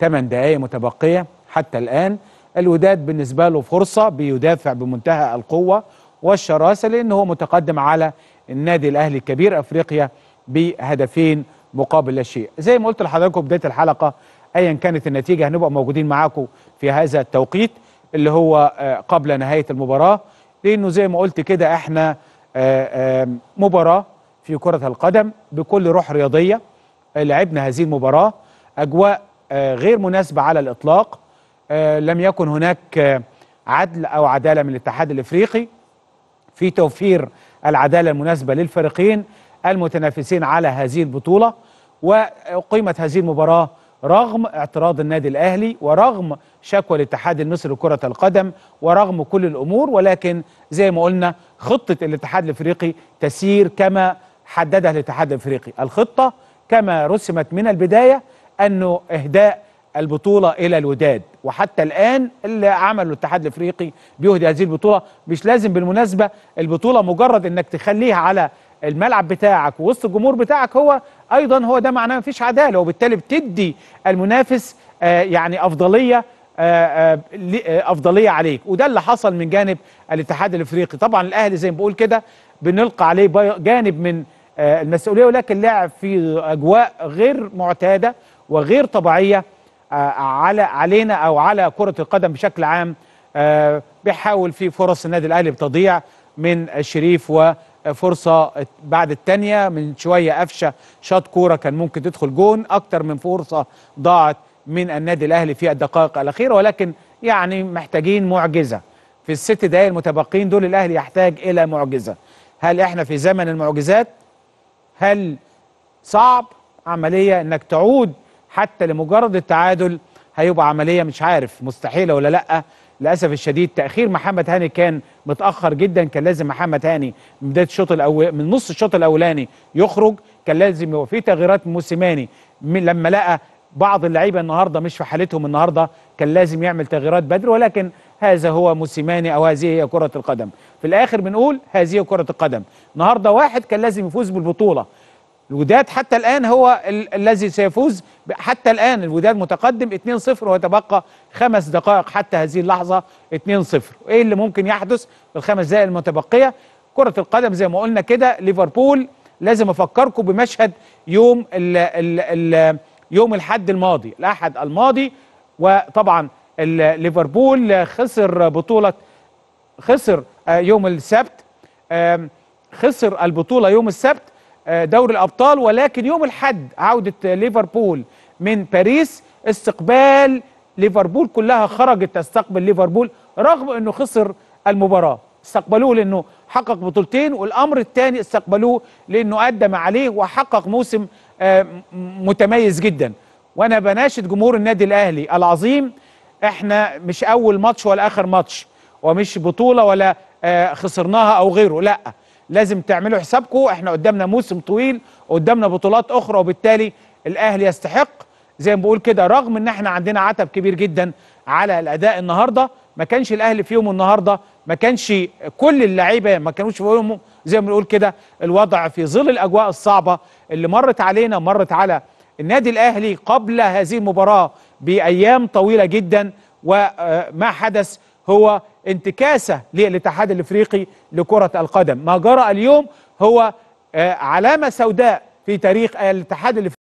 8 دقائق متبقية حتى الآن الوداد بالنسبة له فرصة بيدافع بمنتهى القوة والشراسة لأنه هو متقدم على النادي الأهلي كبير أفريقيا بهدفين مقابل لا شيء زي ما قلت لحضراتكم بداية الحلقة أيا كانت النتيجة هنبقى موجودين معاكم في هذا التوقيت اللي هو آه، قبل نهاية المباراة لأنه زي ما قلت كده احنا آه، مباراة في كرة القدم بكل روح رياضية لعبنا هذه المباراة أجواء آه، غير مناسبة على الإطلاق آه، لم يكن هناك عدل أو عدالة من الاتحاد الإفريقي في توفير العدالة المناسبة للفريقين المتنافسين على هذه البطولة وأقيمت هذه المباراة رغم اعتراض النادي الأهلي ورغم شكوى الاتحاد المصري لكرة القدم ورغم كل الأمور ولكن زي ما قلنا خطة الاتحاد الإفريقي تسير كما حددها الاتحاد الإفريقي الخطة كما رسمت من البداية انه اهداء البطولة إلى الوداد وحتى الآن اللي عمله الاتحاد الإفريقي بيهدي هذه البطولة مش لازم بالمناسبة البطولة مجرد إنك تخليها على الملعب بتاعك ووسط الجمهور بتاعك هو أيضا هو ده معناه مفيش عدالة وبالتالي بتدي المنافس آه، يعني أفضلية آه، آه، أفضلية عليك وده اللي حصل من جانب الاتحاد الإفريقي طبعا الأهلي زي ما بقول كده بنلقى عليه جانب من المسؤولية ولكن لعب في أجواء غير معتادة وغير طبيعيه آه، على علينا او على كره القدم بشكل عام آه، بيحاول في فرص النادي الاهلي بتضيع من الشريف وفرصه بعد الثانيه من شويه قفشه شاط كوره كان ممكن تدخل جون اكتر من فرصه ضاعت من النادي الاهلي في الدقائق الاخيره ولكن يعني محتاجين معجزه في الست دقائق المتبقين دول الاهلي يحتاج الى معجزه هل احنا في زمن المعجزات هل صعب عمليه انك تعود حتى لمجرد التعادل هيبقى عمليه مش عارف مستحيله ولا لا للاسف الشديد تاخير محمد هاني كان متاخر جدا كان لازم محمد هاني من بدايه الشوط الاول من نص الشوط الاولاني يخرج كان لازم يبقى في تغييرات موسيماني لما لقى بعض اللعيبه النهارده مش في حالتهم النهارده كان لازم يعمل تغييرات بدري ولكن هذا هو موسيماني او هذه هي كره القدم في الاخر بنقول هذه كره القدم النهارده واحد كان لازم يفوز بالبطوله الوداد حتى الآن هو ال الذي سيفوز حتى الآن الوداد متقدم 2-0 ويتبقى خمس دقائق حتى هذه اللحظة 2-0 إيه اللي ممكن يحدث في الخمس دقائق المتبقية كرة القدم زي ما قلنا كده ليفربول لازم أفكركم بمشهد يوم ال ال ال يوم الحد الماضي الأحد الماضي وطبعا ليفربول خسر بطولة خسر آه، يوم السبت خسر البطولة يوم السبت آه، دوري الابطال ولكن يوم الاحد عوده ليفربول من باريس استقبال ليفربول كلها خرجت تستقبل ليفربول رغم انه خسر المباراه استقبلوه لانه حقق بطولتين والامر الثاني استقبلوه لانه قدم عليه وحقق موسم آه، متميز جدا وانا بناشد جمهور النادي الاهلي العظيم احنا مش اول ماتش ولا اخر ماتش ومش بطوله ولا آه، خسرناها او غيره لا لازم تعملوا حسابكم احنا قدامنا موسم طويل قدامنا بطولات اخرى وبالتالي الاهلي يستحق زي ما بقول كده رغم ان احنا عندنا عتب كبير جدا على الاداء النهارده ما كانش الاهلي فيهم النهارده ما كانش كل اللعيبه ما كانوش فيهم زي ما بنقول كده الوضع في ظل الاجواء الصعبه اللي مرت علينا مرت على النادي الاهلي قبل هذه المباراه بايام طويله جدا وما حدث هو انتكاسة للاتحاد الافريقي لكرة القدم ما جرى اليوم هو آه، علامة سوداء في تاريخ الاتحاد الافريقي